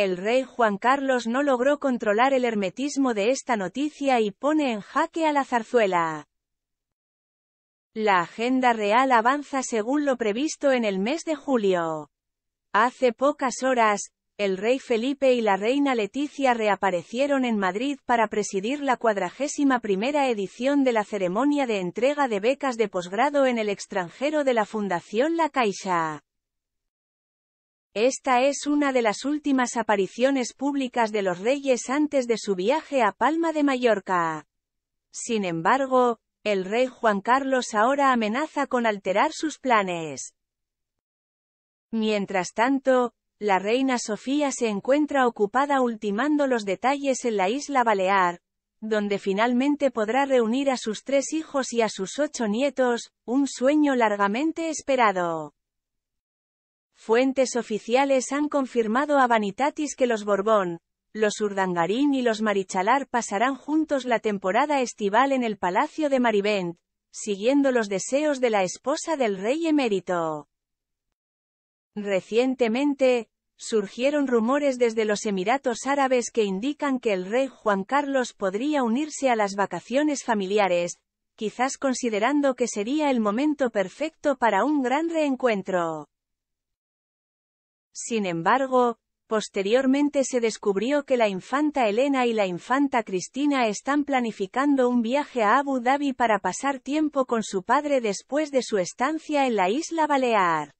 El rey Juan Carlos no logró controlar el hermetismo de esta noticia y pone en jaque a la zarzuela. La agenda real avanza según lo previsto en el mes de julio. Hace pocas horas, el rey Felipe y la reina Leticia reaparecieron en Madrid para presidir la cuadragésima primera edición de la ceremonia de entrega de becas de posgrado en el extranjero de la Fundación La Caixa. Esta es una de las últimas apariciones públicas de los reyes antes de su viaje a Palma de Mallorca. Sin embargo, el rey Juan Carlos ahora amenaza con alterar sus planes. Mientras tanto, la reina Sofía se encuentra ocupada ultimando los detalles en la isla Balear, donde finalmente podrá reunir a sus tres hijos y a sus ocho nietos, un sueño largamente esperado. Fuentes oficiales han confirmado a Vanitatis que los Borbón, los Urdangarín y los Marichalar pasarán juntos la temporada estival en el Palacio de Marivent, siguiendo los deseos de la esposa del rey emérito. Recientemente, surgieron rumores desde los Emiratos Árabes que indican que el rey Juan Carlos podría unirse a las vacaciones familiares, quizás considerando que sería el momento perfecto para un gran reencuentro. Sin embargo, posteriormente se descubrió que la infanta Elena y la infanta Cristina están planificando un viaje a Abu Dhabi para pasar tiempo con su padre después de su estancia en la isla Balear.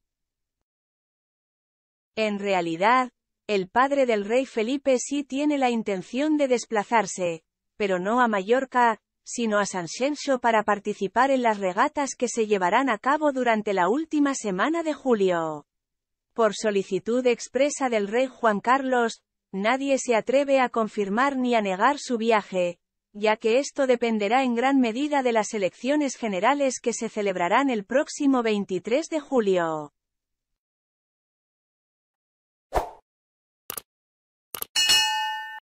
En realidad, el padre del rey Felipe sí tiene la intención de desplazarse, pero no a Mallorca, sino a Sanxenxo para participar en las regatas que se llevarán a cabo durante la última semana de julio por solicitud expresa del rey Juan Carlos, nadie se atreve a confirmar ni a negar su viaje, ya que esto dependerá en gran medida de las elecciones generales que se celebrarán el próximo 23 de julio.